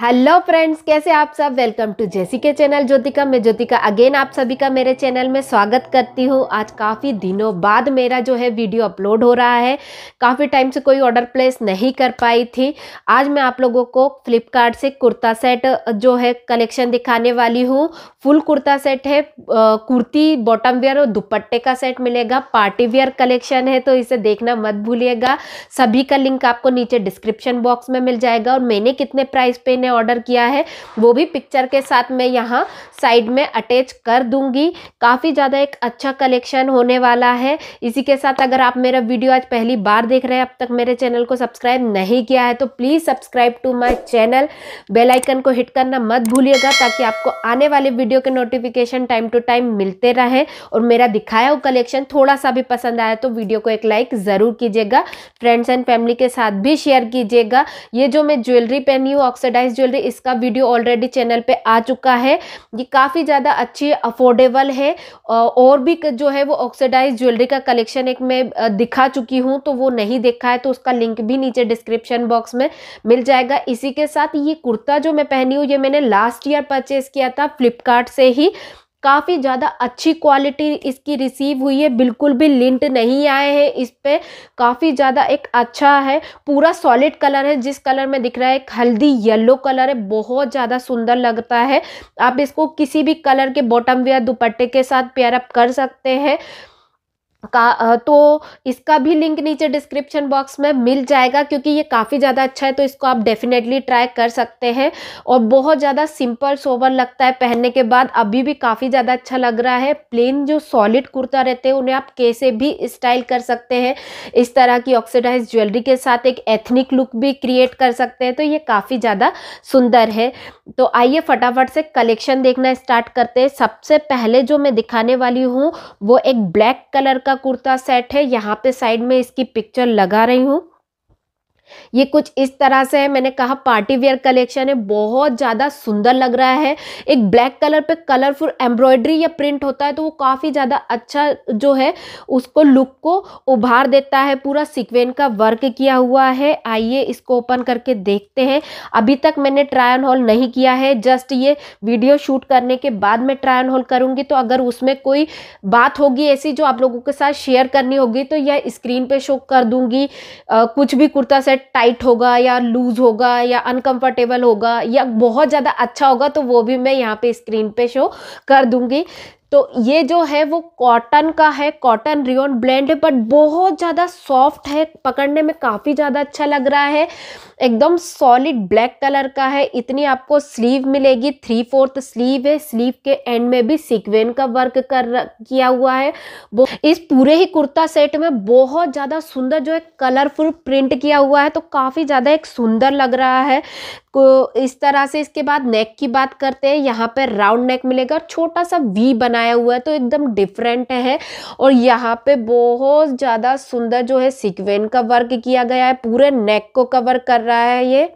hello friends कैसे आप सब वेलकम टू जेसी के चैनल ज्योतिका मैं ज्योतिका अगेन आप सभी का मेरे चैनल में स्वागत करती हूँ आज काफ़ी दिनों बाद मेरा जो है वीडियो अपलोड हो रहा है काफ़ी टाइम से कोई ऑर्डर प्लेस नहीं कर पाई थी आज मैं आप लोगों को फ्लिपकार्ट से कुर्ता सेट जो है कलेक्शन दिखाने वाली हूँ फुल कुर्ता सेट है कुर्ती बॉटम वेयर और दुपट्टे का सेट मिलेगा पार्टी वेयर कलेक्शन है तो इसे देखना मत भूलिएगा सभी का लिंक आपको नीचे डिस्क्रिप्शन बॉक्स में मिल जाएगा और मैंने कितने प्राइस पे मैंने ऑर्डर किया है वो भी पिक्चर के साथ मैं यहाँ साइड में अटैच कर दूंगी काफ़ी ज़्यादा एक अच्छा कलेक्शन होने वाला है इसी के साथ अगर आप मेरा वीडियो आज पहली बार देख रहे हैं अब तक मेरे चैनल को सब्सक्राइब नहीं किया है तो please subscribe to my channel bell icon को हिट करना मत भूलिएगा ताकि आपको आने वाले वीडियो के नोटिफिकेशन टाइम टू टाइम मिलते रहें और मेरा दिखाया हुआ कलेक्शन थोड़ा सा भी पसंद आया तो वीडियो को एक लाइक ज़रूर कीजिएगा फ्रेंड्स एंड फैमिली के साथ भी शेयर कीजिएगा ये जो मैं ज्वेलरी पहनी हूँ ऑक्सीडाइज ज्वेलरी इसका वीडियो ऑलरेडी चैनल पे आ चुका है ये काफ़ी ज़्यादा अच्छी अफोर्डेबल है और भी जो है वो ऑक्सीडाइज ज्वेलरी का कलेक्शन एक मैं दिखा चुकी हूँ तो वो नहीं देखा है तो उसका लिंक भी नीचे डिस्क्रिप्शन बॉक्स में मिल जाएगा इसी के साथ ये कुर्ता जो मैं पहनी हूँ ये मैंने लास्ट ईयर परचेज़ किया था फ्लिपकार्ट से ही काफ़ी ज़्यादा अच्छी क्वालिटी इसकी रिसीव हुई है बिल्कुल भी लिंट नहीं आए हैं इस पर काफ़ी ज़्यादा एक अच्छा है पूरा सॉलिड कलर है जिस कलर में दिख रहा है एक हल्दी येलो कलर है बहुत ज़्यादा सुंदर लगता है आप इसको किसी भी कलर के बॉटम वेयर दुपट्टे के साथ पेयरअप कर सकते हैं का तो इसका भी लिंक नीचे डिस्क्रिप्शन बॉक्स में मिल जाएगा क्योंकि ये काफ़ी ज़्यादा अच्छा है तो इसको आप डेफिनेटली ट्राई कर सकते हैं और बहुत ज़्यादा सिंपल सोवर लगता है पहनने के बाद अभी भी काफ़ी ज़्यादा अच्छा लग रहा है प्लेन जो सॉलिड कुर्ता रहते हैं उन्हें आप कैसे भी स्टाइल कर सकते हैं इस तरह की ऑक्सीडाइज ज्वेलरी के साथ एक एथनिक लुक भी क्रिएट कर सकते हैं तो ये काफ़ी ज़्यादा सुंदर है तो आइए फटाफट से कलेक्शन देखना स्टार्ट करते हैं सबसे पहले जो मैं दिखाने वाली हूँ वो एक ब्लैक कलर का कुर्ता सेट है यहाँ पे साइड में इसकी पिक्चर लगा रही हूँ ये कुछ इस तरह से है मैंने कहा पार्टी वेयर कलेक्शन है बहुत ज़्यादा सुंदर लग रहा है एक ब्लैक कलर पे कलरफुल एम्ब्रॉयडरी या प्रिंट होता है तो वो काफ़ी ज़्यादा अच्छा जो है उसको लुक को उभार देता है पूरा सिक्वेन का वर्क किया हुआ है आइए इसको ओपन करके देखते हैं अभी तक मैंने ट्राय ऑन हॉल नहीं किया है जस्ट ये वीडियो शूट करने के बाद मैं ट्राय ऑन हॉल करूँगी तो अगर उसमें कोई बात होगी ऐसी जो आप लोगों के साथ शेयर करनी होगी तो यह स्क्रीन पर शो कर दूँगी कुछ भी कुर्ता सेट शर्ट टाइट होगा या लूज़ होगा या अनकंफर्टेबल होगा या बहुत ज़्यादा अच्छा होगा तो वो भी मैं यहाँ पे स्क्रीन पे शो कर दूंगी तो ये जो है वो कॉटन का है कॉटन रियोन ब्लेंड है बट बहुत ज़्यादा सॉफ्ट है पकड़ने में काफ़ी ज़्यादा अच्छा लग रहा है एकदम सॉलिड ब्लैक कलर का है इतनी आपको स्लीव मिलेगी थ्री फोर्थ स्लीव है स्लीव के एंड में भी सिक्वेन का वर्क कर किया हुआ है वो इस पूरे ही कुर्ता सेट में बहुत ज़्यादा सुंदर जो है कलरफुल प्रिंट किया हुआ है तो काफ़ी ज़्यादा एक सुंदर लग रहा है को इस तरह से इसके बाद नेक की बात करते हैं यहाँ पे राउंड नेक मिलेगा और छोटा सा वी बनाया हुआ है तो एकदम डिफरेंट है और यहाँ पे बहुत ज़्यादा सुंदर जो है सिक्वेन का वर्क किया गया है पूरे नेक को कवर कर रहा है ये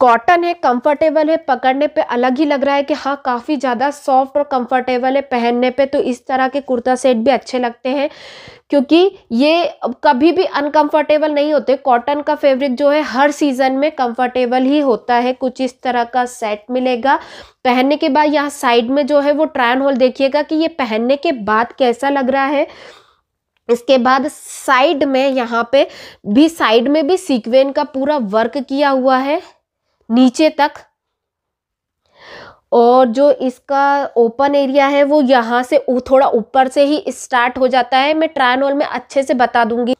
कॉटन है कंफर्टेबल है पकड़ने पे अलग ही लग रहा है कि हाँ काफ़ी ज़्यादा सॉफ्ट और कंफर्टेबल है पहनने पे तो इस तरह के कुर्ता सेट भी अच्छे लगते हैं क्योंकि ये कभी भी अनकंफर्टेबल नहीं होते कॉटन का फैब्रिक जो है हर सीज़न में कंफर्टेबल ही होता है कुछ इस तरह का सेट मिलेगा पहनने के बाद यहाँ साइड में जो है वो ट्रायन होल देखिएगा कि ये पहनने के बाद कैसा लग रहा है इसके बाद साइड में यहाँ पे भी साइड में भी सीक्वेन का पूरा वर्क किया हुआ है नीचे तक और जो इसका ओपन एरिया है वो यहाँ से थोड़ा ऊपर से ही स्टार्ट हो जाता है मैं ट्रायनोल में अच्छे से बता दूंगी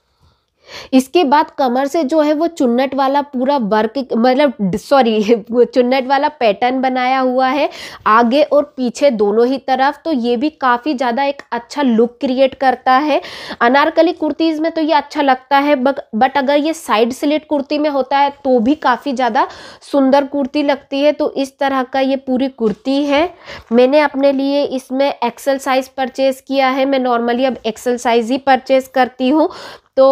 इसके बाद कमर से जो है वो चुन्नट वाला पूरा वर्क मतलब सॉरी चुन्नट वाला पैटर्न बनाया हुआ है आगे और पीछे दोनों ही तरफ तो ये भी काफ़ी ज़्यादा एक अच्छा लुक क्रिएट करता है अनारकली कुर्तीज़ में तो ये अच्छा लगता है बट अगर ये साइड स्लिट कुर्ती में होता है तो भी काफ़ी ज़्यादा सुंदर कुर्ती लगती है तो इस तरह का ये पूरी कुर्ती है मैंने अपने लिए इसमें एक्सल साइज़ परचेज़ किया है मैं नॉर्मली अब एक्सल साइज़ ही परचेज़ करती हूँ तो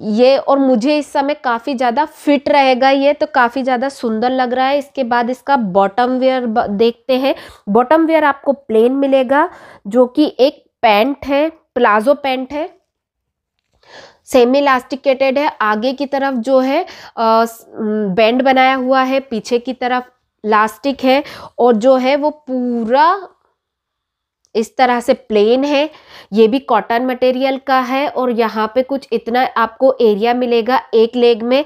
ये और मुझे इस समय काफ़ी ज़्यादा फिट रहेगा ये तो काफ़ी ज़्यादा सुंदर लग रहा है इसके बाद इसका बॉटम वेयर देखते हैं बॉटम वेयर आपको प्लेन मिलेगा जो कि एक पैंट है प्लाजो पैंट है सेमी इलास्टिकेटेड है आगे की तरफ जो है बैंड बनाया हुआ है पीछे की तरफ लास्टिक है और जो है वो पूरा इस तरह से प्लेन है ये भी कॉटन मटेरियल का है और यहाँ पे कुछ इतना आपको एरिया मिलेगा एक लेग में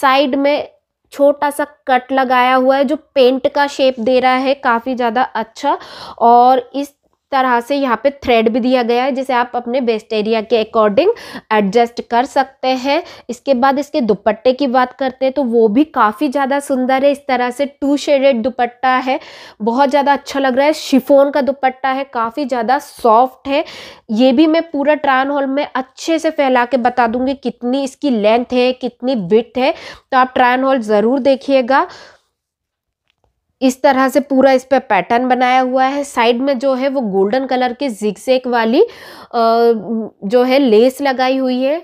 साइड में छोटा सा कट लगाया हुआ है जो पेंट का शेप दे रहा है काफ़ी ज़्यादा अच्छा और इस तरह से यहाँ पे थ्रेड भी दिया गया है जिसे आप अपने बेस्ट एरिया के अकॉर्डिंग एडजस्ट कर सकते हैं इसके बाद इसके दुपट्टे की बात करते हैं तो वो भी काफ़ी ज़्यादा सुंदर है इस तरह से टू शेडेड दुपट्टा है बहुत ज़्यादा अच्छा लग रहा है शिफोन का दुपट्टा है काफ़ी ज़्यादा सॉफ्ट है ये भी मैं पूरा ट्रायन हॉल में अच्छे से फैला के बता दूंगी कितनी इसकी लेंथ है कितनी विथ है तो आप ट्रायन हॉल ज़रूर देखिएगा इस तरह से पूरा इस पर पैटर्न बनाया हुआ है साइड में जो है वो गोल्डन कलर की जिक्सेक वाली जो है लेस लगाई हुई है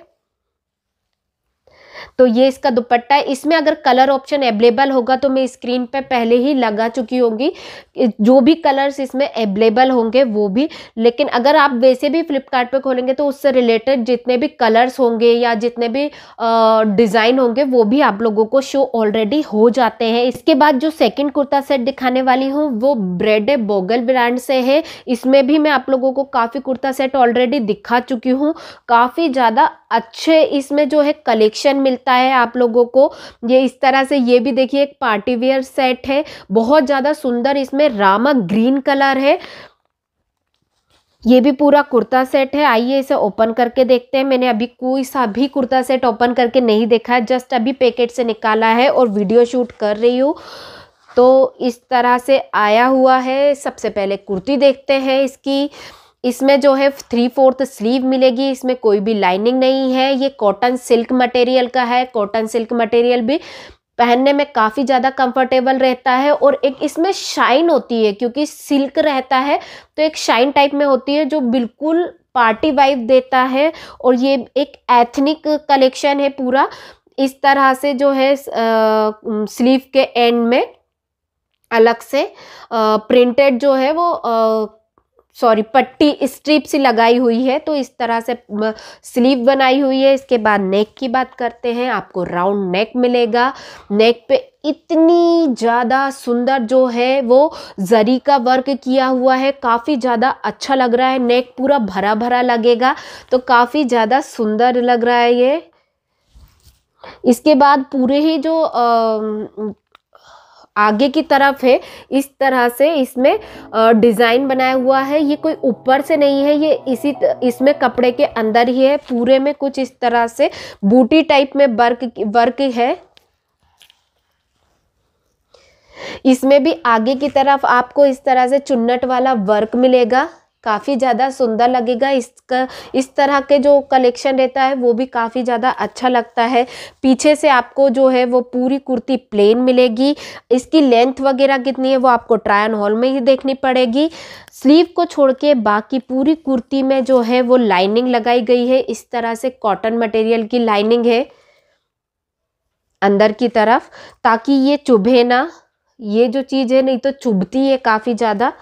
तो ये इसका दुपट्टा है इसमें अगर कलर ऑप्शन अवेलेबल होगा तो मैं स्क्रीन पे पहले ही लगा चुकी होंगी जो भी कलर्स इसमें अवेलेबल होंगे वो भी लेकिन अगर आप वैसे भी फ्लिपकार्ट पे खोलेंगे तो उससे रिलेटेड जितने भी कलर्स होंगे या जितने भी डिज़ाइन होंगे वो भी आप लोगों को शो ऑलरेडी हो जाते हैं इसके बाद जो सेकेंड कुर्ता सेट दिखाने वाली हूँ वो ब्रेड बोगल ब्रांड से है इसमें भी मैं आप लोगों को काफ़ी कुर्ता सेट ऑलरेडी दिखा चुकी हूँ काफ़ी ज़्यादा अच्छे इसमें जो है कलेक्शन मिलता है आप लोगों को ये इस तरह से ये भी देखिए एक पार्टी वेयर सेट है बहुत ज़्यादा सुंदर इसमें रामा ग्रीन कलर है ये भी पूरा कुर्ता सेट है आइए इसे ओपन करके देखते हैं मैंने अभी कोई सा भी कुर्ता सेट ओपन करके नहीं देखा है जस्ट अभी पैकेट से निकाला है और वीडियो शूट कर रही हूँ तो इस तरह से आया हुआ है सबसे पहले कुर्ती देखते हैं इसकी इसमें जो है थ्री फोर्थ स्लीव मिलेगी इसमें कोई भी लाइनिंग नहीं है ये कॉटन सिल्क मटेरियल का है कॉटन सिल्क मटेरियल भी पहनने में काफ़ी ज़्यादा कंफर्टेबल रहता है और एक इसमें शाइन होती है क्योंकि सिल्क रहता है तो एक शाइन टाइप में होती है जो बिल्कुल पार्टी वाइब देता है और ये एक एथनिक कलेक्शन है पूरा इस तरह से जो है स्लीव के एंड में अलग से प्रिंटेड जो है वो आ, सॉरी पट्टी स्ट्रिप सी लगाई हुई है तो इस तरह से स्लीव बनाई हुई है इसके बाद नेक की बात करते हैं आपको राउंड नेक मिलेगा नेक पे इतनी ज़्यादा सुंदर जो है वो जरी का वर्क किया हुआ है काफ़ी ज़्यादा अच्छा लग रहा है नेक पूरा भरा भरा लगेगा तो काफ़ी ज़्यादा सुंदर लग रहा है ये इसके बाद पूरे ही जो आगे की तरफ है इस तरह से इसमें डिज़ाइन बनाया हुआ है ये कोई ऊपर से नहीं है ये इसी इसमें कपड़े के अंदर ही है पूरे में कुछ इस तरह से बूटी टाइप में वर्क वर्क है इसमें भी आगे की तरफ आपको इस तरह से चुन्नट वाला वर्क मिलेगा काफ़ी ज़्यादा सुंदर लगेगा इसका इस तरह के जो कलेक्शन रहता है वो भी काफ़ी ज़्यादा अच्छा लगता है पीछे से आपको जो है वो पूरी कुर्ती प्लेन मिलेगी इसकी लेंथ वगैरह कितनी है वो आपको ट्रायन हॉल में ही देखनी पड़ेगी स्लीव को छोड़ के बाकी पूरी कुर्ती में जो है वो लाइनिंग लगाई गई है इस तरह से कॉटन मटेरियल की लाइनिंग है अंदर की तरफ ताकि ये चुभे ना ये जो चीज़ है नहीं तो चुभती है काफ़ी ज़्यादा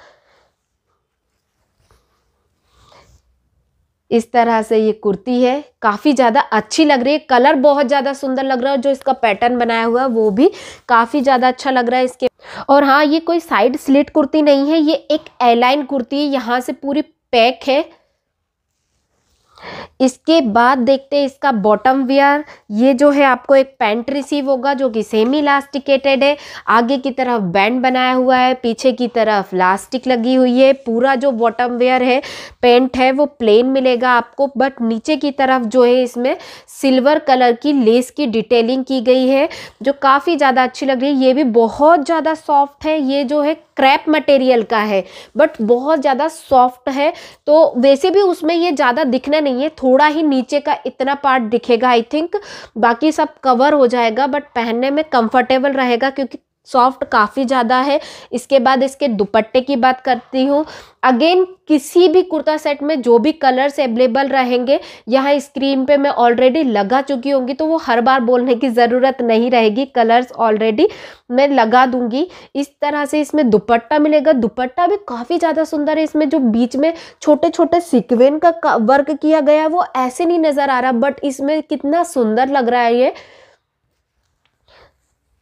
इस तरह से ये कुर्ती है काफ़ी ज़्यादा अच्छी लग रही है कलर बहुत ज़्यादा सुंदर लग रहा है और जो इसका पैटर्न बनाया हुआ है वो भी काफ़ी ज़्यादा अच्छा लग रहा है इसके और हाँ ये कोई साइड स्लिट कुर्ती नहीं है ये एक एलाइन कुर्ती है यहाँ से पूरी पैक है इसके बाद देखते हैं इसका बॉटम वेयर ये जो है आपको एक पैंट रिसीव होगा जो कि सेमी लास्टिकेटेड है आगे की तरफ बैंड बनाया हुआ है पीछे की तरफ लास्टिक लगी हुई है पूरा जो बॉटम वेयर है पैंट है वो प्लेन मिलेगा आपको बट नीचे की तरफ जो है इसमें सिल्वर कलर की लेस की डिटेलिंग की गई है जो काफ़ी ज़्यादा अच्छी लग रही है ये भी बहुत ज़्यादा सॉफ्ट है ये जो है स्क्रैप मटेरियल का है बट बहुत ज़्यादा सॉफ्ट है तो वैसे भी उसमें ये ज़्यादा दिखना नहीं है थोड़ा ही नीचे का इतना पार्ट दिखेगा आई थिंक बाकी सब कवर हो जाएगा बट पहनने में कंफर्टेबल रहेगा क्योंकि सॉफ्ट काफ़ी ज़्यादा है इसके बाद इसके दुपट्टे की बात करती हूँ अगेन किसी भी कुर्ता सेट में जो भी कलर्स अवेलेबल रहेंगे यहाँ स्क्रीन पे मैं ऑलरेडी लगा चुकी होंगी तो वो हर बार बोलने की ज़रूरत नहीं रहेगी कलर्स ऑलरेडी मैं लगा दूंगी इस तरह से इसमें दुपट्टा मिलेगा दुपट्टा भी काफ़ी ज़्यादा सुंदर है इसमें जो बीच में छोटे छोटे सिक्वेन का वर्क किया गया है वो ऐसे नहीं नज़र आ रहा बट इसमें कितना सुंदर लग रहा है ये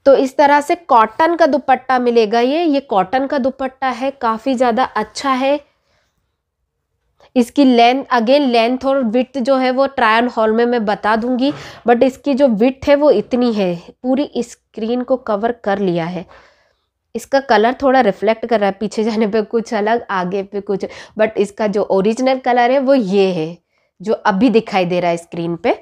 तो इस तरह से कॉटन का दुपट्टा मिलेगा ये ये कॉटन का दुपट्टा है काफ़ी ज़्यादा अच्छा है इसकी लेंथ अगेन लेंथ और विथ जो है वो ट्रायल हॉल में मैं बता दूंगी बट इसकी जो विथ है वो इतनी है पूरी स्क्रीन को कवर कर लिया है इसका कलर थोड़ा रिफ्लेक्ट कर रहा है पीछे जाने पे कुछ अलग आगे पे कुछ बट इसका जो ओरिजिनल कलर है वो ये है जो अभी दिखाई दे रहा है स्क्रीन पे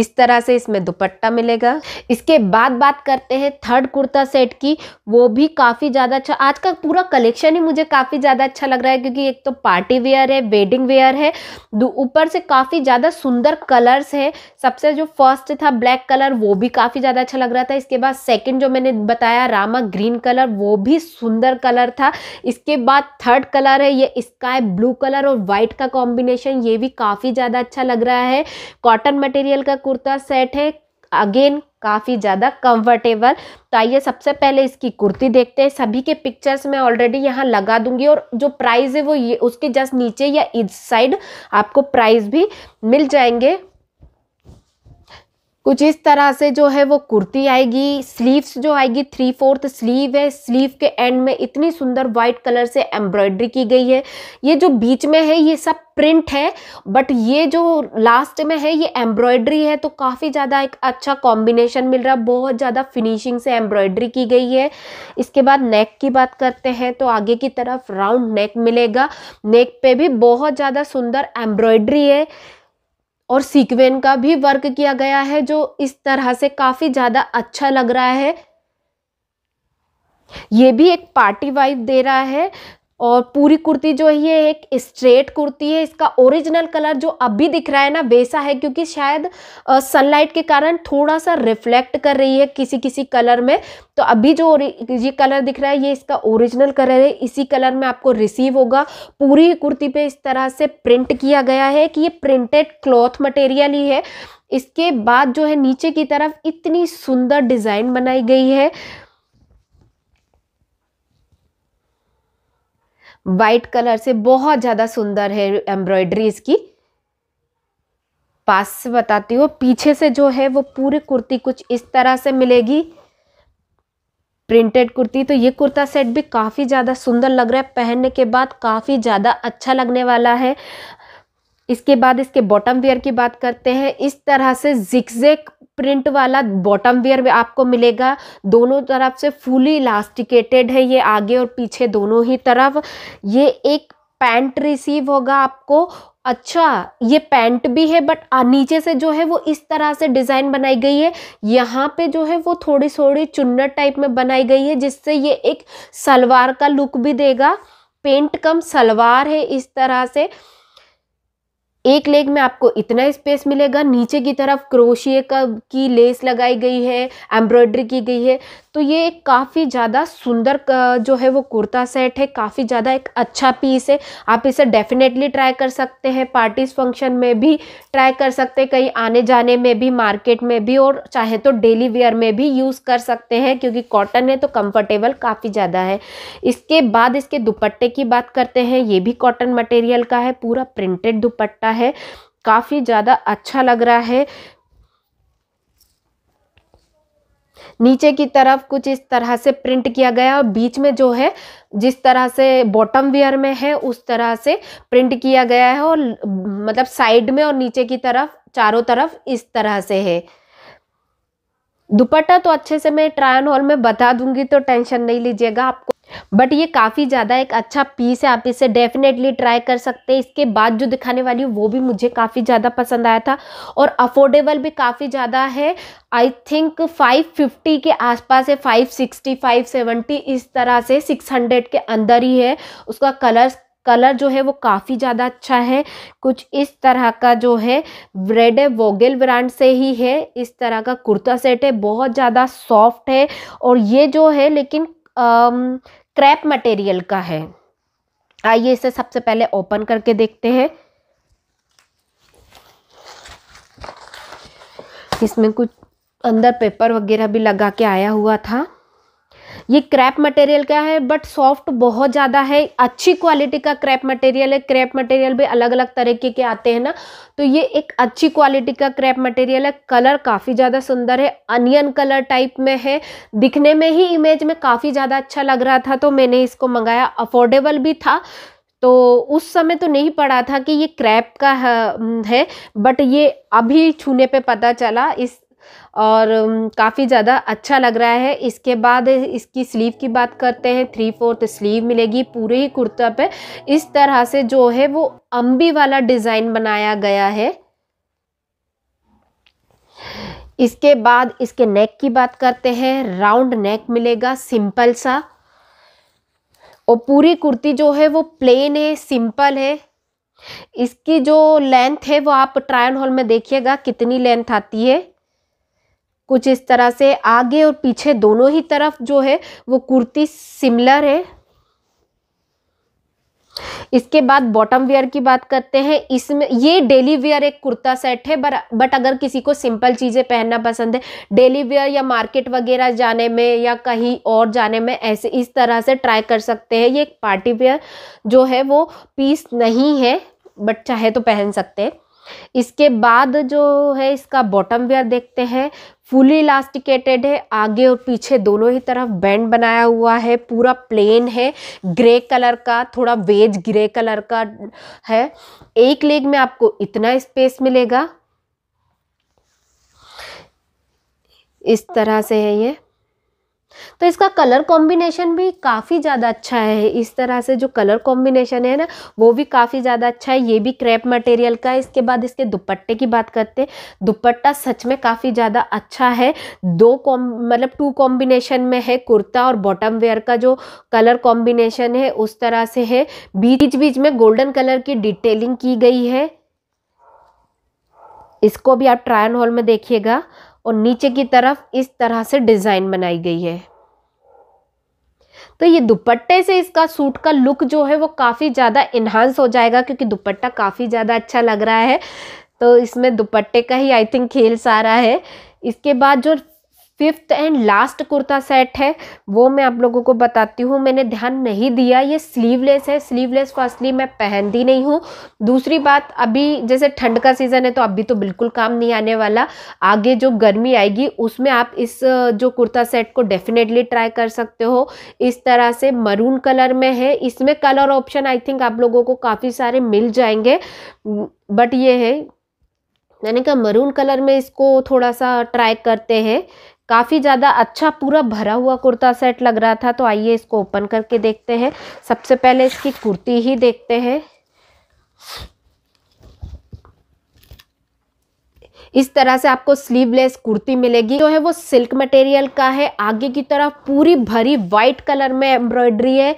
इस तरह से इसमें दुपट्टा मिलेगा इसके बाद बात करते हैं थर्ड कुर्ता सेट की वो भी काफ़ी ज़्यादा अच्छा आज का पूरा कलेक्शन ही मुझे काफ़ी ज़्यादा अच्छा लग रहा है क्योंकि एक तो पार्टी वेयर है वेडिंग वेयर है ऊपर से काफ़ी ज़्यादा सुंदर कलर्स है सबसे जो फर्स्ट था ब्लैक कलर वो भी काफ़ी ज़्यादा अच्छा लग रहा था इसके बाद सेकेंड जो मैंने बताया रामा ग्रीन कलर वो भी सुंदर कलर था इसके बाद थर्ड कलर है ये स्काई ब्लू कलर और वाइट का कॉम्बिनेशन ये भी काफ़ी ज़्यादा अच्छा लग रहा है कॉटन मटेरियल मटेरियल का कुर्ता सेट है अगेन काफ़ी ज़्यादा कंफर्टेबल तो आइए सबसे पहले इसकी कुर्ती देखते हैं सभी के पिक्चर्स मैं ऑलरेडी यहाँ लगा दूंगी और जो प्राइस है वो ये उसके जस्ट नीचे या इस साइड आपको प्राइस भी मिल जाएंगे कुछ इस तरह से जो है वो कुर्ती आएगी स्लीव्स जो आएगी थ्री फोर्थ स्लीव है स्लीव के एंड में इतनी सुंदर वाइट कलर से एम्ब्रॉयडरी की गई है ये जो बीच में है ये सब प्रिंट है बट ये जो लास्ट में है ये एम्ब्रॉयडरी है तो काफ़ी ज़्यादा एक अच्छा कॉम्बिनेशन मिल रहा है बहुत ज़्यादा फिनिशिंग से एम्ब्रॉयडरी की गई है इसके बाद नेक की बात करते हैं तो आगे की तरफ राउंड नेक मिलेगा नेक पे भी बहुत ज़्यादा सुंदर एम्ब्रॉयडरी है और सीक्वेन का भी वर्क किया गया है जो इस तरह से काफ़ी ज़्यादा अच्छा लग रहा है ये भी एक पार्टी वाइब दे रहा है और पूरी कुर्ती जो ये एक स्ट्रेट कुर्ती है इसका ओरिजिनल कलर जो अभी दिख रहा है ना वैसा है क्योंकि शायद सनलाइट के कारण थोड़ा सा रिफ्लेक्ट कर रही है किसी किसी कलर में तो अभी जो ये कलर दिख रहा है ये इसका ओरिजिनल कलर है इसी कलर में आपको रिसीव होगा पूरी कुर्ती पे इस तरह से प्रिंट किया गया है कि ये प्रिंटेड क्लॉथ मटेरियल ही है इसके बाद जो है नीचे की तरफ इतनी सुंदर डिज़ाइन बनाई गई है वाइट कलर से बहुत ज़्यादा सुंदर है एम्ब्रॉयडरी इसकी पास से बताती हूँ पीछे से जो है वो पूरी कुर्ती कुछ इस तरह से मिलेगी प्रिंटेड कुर्ती तो ये कुर्ता सेट भी काफ़ी ज़्यादा सुंदर लग रहा है पहनने के बाद काफ़ी ज़्यादा अच्छा लगने वाला है इसके बाद इसके बॉटम वेयर की बात करते हैं इस तरह से जिक्जेक प्रिंट वाला बॉटम वेयर में आपको मिलेगा दोनों तरफ से फुली इलास्टिकेटेड है ये आगे और पीछे दोनों ही तरफ ये एक पैंट रिसीव होगा आपको अच्छा ये पैंट भी है बट नीचे से जो है वो इस तरह से डिज़ाइन बनाई गई है यहाँ पे जो है वो थोड़ी थोड़ी चुन्नर टाइप में बनाई गई है जिससे ये एक सलवार का लुक भी देगा पेंट कम सलवार है इस तरह से एक लेग में आपको इतना स्पेस मिलेगा नीचे की तरफ क्रोशिए का की लेस लगाई गई है एम्ब्रॉयडरी की गई है तो ये एक काफ़ी ज़्यादा सुंदर जो है वो कुर्ता सेट है काफ़ी ज़्यादा एक अच्छा पीस है आप इसे डेफिनेटली ट्राई कर सकते हैं पार्टीज फंक्शन में भी ट्राई कर सकते हैं कहीं आने जाने में भी मार्केट में भी और चाहे तो डेली वेयर में भी यूज़ कर सकते हैं क्योंकि कॉटन है तो कंफर्टेबल काफ़ी ज़्यादा है इसके बाद इसके दुपट्टे की बात करते हैं ये भी कॉटन मटेरियल का है पूरा प्रिंटेड दुपट्टा है काफ़ी ज़्यादा अच्छा लग रहा है नीचे की तरफ कुछ इस तरह से प्रिंट किया गया और बीच में जो है जिस तरह से बॉटम वेयर में है उस तरह से प्रिंट किया गया है और मतलब साइड में और नीचे की तरफ चारों तरफ इस तरह से है दुपट्टा तो अच्छे से मैं ट्रायन हॉल में बता दूंगी तो टेंशन नहीं लीजिएगा आपको बट ये काफ़ी ज़्यादा एक अच्छा पीस है आप इसे डेफिनेटली ट्राई कर सकते हैं इसके बाद जो दिखाने वाली हूँ वो भी मुझे काफ़ी ज़्यादा पसंद आया था और अफोर्डेबल भी काफ़ी ज़्यादा है आई थिंक 550 के आसपास है 560 570 इस तरह से 600 के अंदर ही है उसका कलर्स कलर जो है वो काफ़ी ज़्यादा अच्छा है कुछ इस तरह का जो है ब्रेड है वोगेल ब्रांड से ही है इस तरह का कुर्ता सेट है बहुत ज़्यादा सॉफ्ट है और ये जो है लेकिन क्रैप मटेरियल का है आइए इसे सबसे पहले ओपन करके देखते हैं इसमें कुछ अंदर पेपर वगैरह भी लगा के आया हुआ था ये क्रैप मटेरियल का है बट सॉफ्ट बहुत ज़्यादा है अच्छी क्वालिटी का क्रैप मटेरियल है क्रैप मटेरियल भी अलग अलग तरीके के आते हैं ना तो ये एक अच्छी क्वालिटी का क्रैप मटेरियल है कलर काफ़ी ज़्यादा सुंदर है अनियन कलर टाइप में है दिखने में ही इमेज में काफ़ी ज़्यादा अच्छा लग रहा था तो मैंने इसको मंगाया अफोर्डेबल भी था तो उस समय तो नहीं पड़ा था कि ये क्रैप का हम्म, है बट ये अभी छूने पे पता चला इस और काफ़ी ज़्यादा अच्छा लग रहा है इसके बाद इसकी स्लीव की बात करते हैं थ्री फोर्थ स्लीव मिलेगी पूरे ही कुर्ता पे इस तरह से जो है वो अम्बी वाला डिज़ाइन बनाया गया है इसके बाद इसके नेक की बात करते हैं राउंड नेक मिलेगा सिंपल सा और पूरी कुर्ती जो है वो प्लेन है सिंपल है इसकी जो लेंथ है वो आप ट्रायल हॉल में देखिएगा कितनी लेंथ आती है कुछ इस तरह से आगे और पीछे दोनों ही तरफ जो है वो कुर्ती सिमिलर है इसके बाद बॉटम वेयर की बात करते हैं इसमें ये डेली वेयर एक कुर्ता सेट है बर, बट अगर किसी को सिंपल चीज़ें पहनना पसंद है डेली वेयर या मार्केट वगैरह जाने में या कहीं और जाने में ऐसे इस तरह से ट्राई कर सकते हैं ये एक पार्टी वेयर जो है वो पीस नहीं है बट चाहे तो पहन सकते हैं इसके बाद जो है इसका बॉटम वेयर देखते हैं फुली इलास्टिकेटेड है आगे और पीछे दोनों ही तरफ बैंड बनाया हुआ है पूरा प्लेन है ग्रे कलर का थोड़ा वेज ग्रे कलर का है एक लेग में आपको इतना स्पेस मिलेगा इस तरह से है ये तो इसका कलर कॉम्बिनेशन भी काफ़ी ज़्यादा अच्छा है इस तरह से जो कलर कॉम्बिनेशन है ना वो भी काफ़ी ज़्यादा अच्छा है ये भी क्रेप मटेरियल का है इसके बाद इसके दुपट्टे की बात करते हैं दुपट्टा सच में काफ़ी ज़्यादा अच्छा है दो कॉम मतलब टू कॉम्बिनेशन में है कुर्ता और बॉटम वेयर का जो कलर कॉम्बिनेशन है उस तरह से है बीच बीच में गोल्डन कलर की डिटेलिंग की गई है इसको भी आप ट्रायन हॉल में देखिएगा और नीचे की तरफ इस तरह से डिज़ाइन बनाई गई है तो ये दुपट्टे से इसका सूट का लुक जो है वो काफ़ी ज़्यादा इन्हांस हो जाएगा क्योंकि दुपट्टा काफ़ी ज़्यादा अच्छा लग रहा है तो इसमें दुपट्टे का ही आई थिंक खेल सारा है इसके बाद जो fifth and last kurta set है वो मैं आप लोगों को बताती हूँ मैंने ध्यान नहीं दिया ये स्लीवलेस है स्लीवलेस फर्स्टली मैं पहनती नहीं हूँ दूसरी बात अभी जैसे ठंड का सीज़न है तो अभी तो बिल्कुल काम नहीं आने वाला आगे जो गर्मी आएगी उसमें आप इस जो कुर्ता सेट को डेफिनेटली ट्राई कर सकते हो इस तरह से मरून कलर में है इसमें कलर ऑप्शन आई थिंक आप लोगों को काफ़ी सारे मिल जाएंगे बट ये है मैंने कहा मरून कलर में इसको थोड़ा सा ट्राई करते हैं काफ़ी ज़्यादा अच्छा पूरा भरा हुआ कुर्ता सेट लग रहा था तो आइए इसको ओपन करके देखते हैं सबसे पहले इसकी कुर्ती ही देखते हैं इस तरह से आपको स्लीवलेस कुर्ती मिलेगी जो है वो सिल्क मटेरियल का है आगे की तरफ पूरी भरी वाइट कलर में एम्ब्रॉयडरी है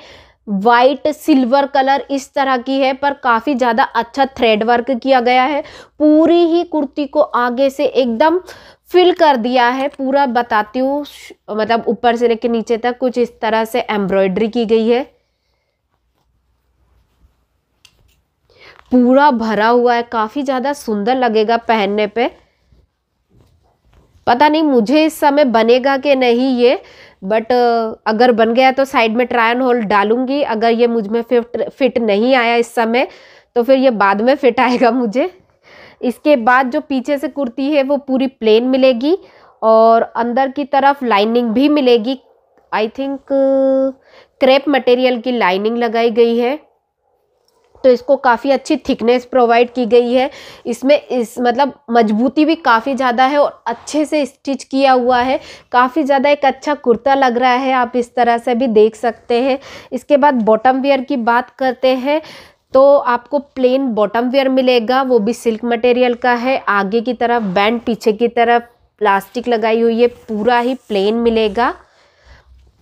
वाइट सिल्वर कलर इस तरह की है पर काफ़ी ज़्यादा अच्छा थ्रेड वर्क किया गया है पूरी ही कुर्ती को आगे से एकदम फिल कर दिया है पूरा बताती हूँ मतलब ऊपर से लेकर नीचे तक कुछ इस तरह से एम्ब्रॉयडरी की गई है पूरा भरा हुआ है काफ़ी ज़्यादा सुंदर लगेगा पहनने पे पता नहीं मुझे इस समय बनेगा कि नहीं ये बट uh, अगर बन गया तो साइड में ट्राई एंड होल डालूंगी अगर ये मुझ में फिट फिट नहीं आया इस समय तो फिर ये बाद में फिट आएगा मुझे इसके बाद जो पीछे से कुर्ती है वो पूरी प्लेन मिलेगी और अंदर की तरफ लाइनिंग भी मिलेगी आई थिंक क्रेप मटेरियल की लाइनिंग लगाई गई है तो इसको काफ़ी अच्छी थिकनेस प्रोवाइड की गई है इसमें इस मतलब मजबूती भी काफ़ी ज़्यादा है और अच्छे से स्टिच किया हुआ है काफ़ी ज़्यादा एक अच्छा कुर्ता लग रहा है आप इस तरह से भी देख सकते हैं इसके बाद बॉटम वेयर की बात करते हैं तो आपको प्लेन बॉटम वेयर मिलेगा वो भी सिल्क मटेरियल का है आगे की तरफ बैंड पीछे की तरफ प्लास्टिक लगाई हुई है पूरा ही प्लेन मिलेगा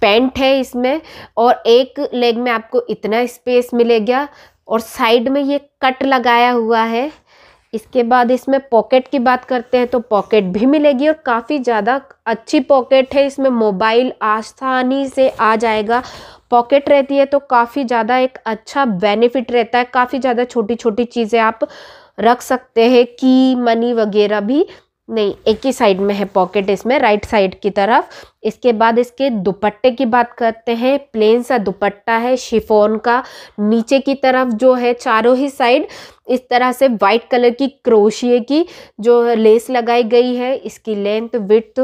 पैंट है इसमें और एक लेग में आपको इतना स्पेस मिलेगा और साइड में ये कट लगाया हुआ है इसके बाद इसमें पॉकेट की बात करते हैं तो पॉकेट भी मिलेगी और काफ़ी ज़्यादा अच्छी पॉकेट है इसमें मोबाइल आसानी से आ जाएगा पॉकेट रहती है तो काफ़ी ज़्यादा एक अच्छा बेनिफिट रहता है काफ़ी ज़्यादा छोटी छोटी चीज़ें आप रख सकते हैं की मनी वगैरह भी नहीं एक ही साइड में है पॉकेट इसमें राइट साइड की तरफ इसके बाद इसके दुपट्टे की बात करते हैं प्लेन सा दुपट्टा है शिफोन का नीचे की तरफ जो है चारों ही साइड इस तरह से वाइट कलर की क्रोशिए की जो लेस लगाई गई है इसकी लेंथ विथ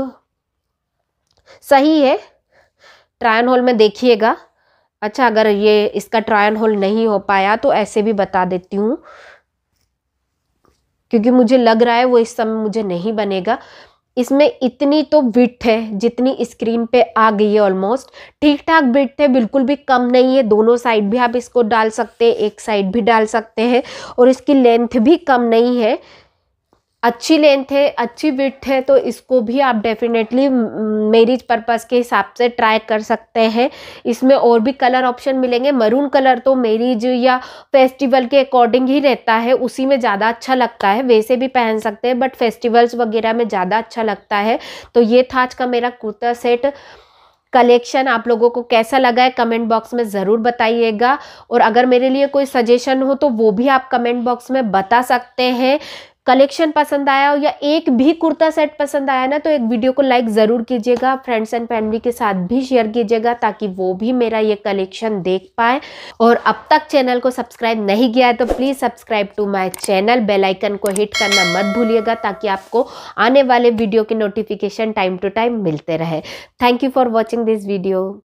सही है ट्रायन होल में देखिएगा अच्छा अगर ये इसका ट्रायन होल नहीं हो पाया तो ऐसे भी बता देती हूँ क्योंकि मुझे लग रहा है वो इस समय मुझे नहीं बनेगा इसमें इतनी तो विथ है जितनी स्क्रीन पे आ गई है ऑलमोस्ट ठीक ठाक विथ है बिल्कुल भी कम नहीं है दोनों साइड भी आप इसको डाल सकते हैं एक साइड भी डाल सकते हैं और इसकी लेंथ भी कम नहीं है अच्छी लेंथ है अच्छी विथ है तो इसको भी आप डेफिनेटली मेरिज पर्पस के हिसाब से ट्राई कर सकते हैं इसमें और भी कलर ऑप्शन मिलेंगे मरून कलर तो मेरिज या फेस्टिवल के अकॉर्डिंग ही रहता है उसी में ज़्यादा अच्छा लगता है वैसे भी पहन सकते हैं बट फेस्टिवल्स वगैरह में ज़्यादा अच्छा लगता है तो ये था आज का मेरा कुर्ता सेट कलेक्शन आप लोगों को कैसा लगा है कमेंट बॉक्स में ज़रूर बताइएगा और अगर मेरे लिए कोई सजेशन हो तो वो भी आप कमेंट बॉक्स में बता सकते हैं कलेक्शन पसंद आया हो या एक भी कुर्ता सेट पसंद आया ना तो एक वीडियो को लाइक ज़रूर कीजिएगा फ्रेंड्स एंड फैमिली के साथ भी शेयर कीजिएगा ताकि वो भी मेरा ये कलेक्शन देख पाए और अब तक चैनल को सब्सक्राइब नहीं किया है तो please subscribe to my channel bell icon को हिट करना मत भूलिएगा ताकि आपको आने वाले वीडियो के नोटिफिकेशन टाइम टू टाइम मिलते रहे thank you for watching this video